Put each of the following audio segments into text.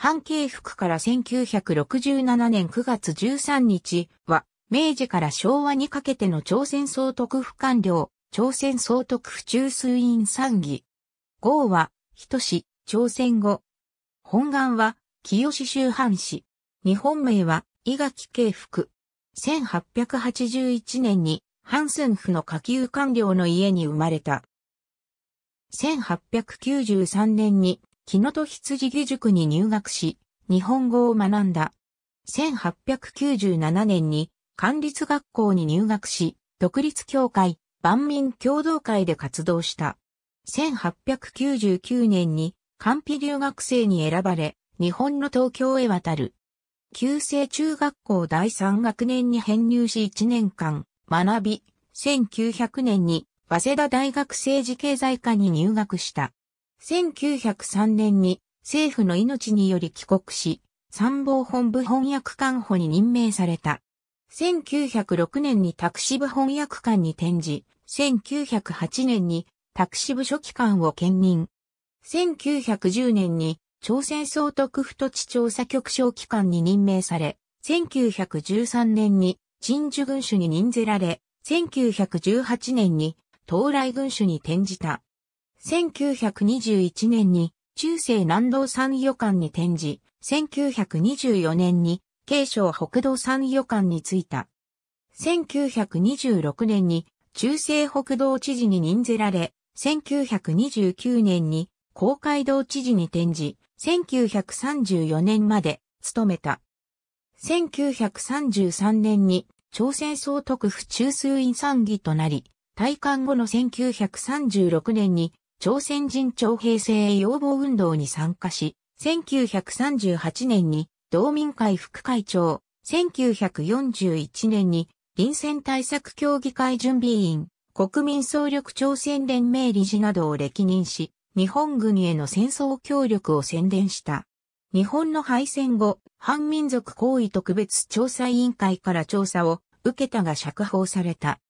半径服から1967年9月13日は、明治から昭和にかけての朝鮮総督府官僚、朝鮮総督府中枢院参議。号は、人氏、朝鮮語。本願は、清州藩士。日本名は、伊垣慶福。1881年に、半寸府の下級官僚の家に生まれた。1893年に木野戸羊義塾に入学し、日本語を学んだ。1897年に、管立学校に入学し、独立協会、万民共同会で活動した。1899年に、官費留学生に選ばれ、日本の東京へ渡る。旧制中学校第三学年に編入し1年間、学び、1900年に、早稲田大学政治経済科に入学した。1903年に政府の命により帰国し、参謀本部翻訳官補に任命された。1906年にタクシ部翻訳官に転じ、1908年にタクシ部書記官を兼任。1910年に朝鮮総督府土地調査局長機関に任命され、1913年に陳珠軍主に任ぜられ、1918年に東来軍主に転じた。1921年に中世南道産予館に転じ、1924年に京省北道産予館に着いた。1926年に中世北道知事に任ぜられ、1929年に公会道知事に転じ、1934年まで務めた。1933年に朝鮮総督府中枢院参議となり、退官後の1936年に朝鮮人徴兵制要望運動に参加し、1938年に同民会副会長、1941年に臨戦対策協議会準備委員、国民総力朝鮮連盟理事などを歴任し、日本軍への戦争協力を宣伝した。日本の敗戦後、反民族行為特別調査委員会から調査を受けたが釈放された。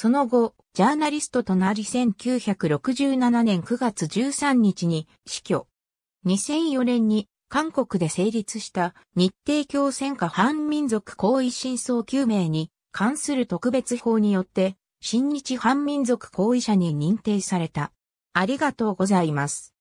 その後、ジャーナリストとなり1967年9月13日に死去。2004年に韓国で成立した日程共戦下反民族行為真相究明に関する特別法によって、親日反民族行為者に認定された。ありがとうございます。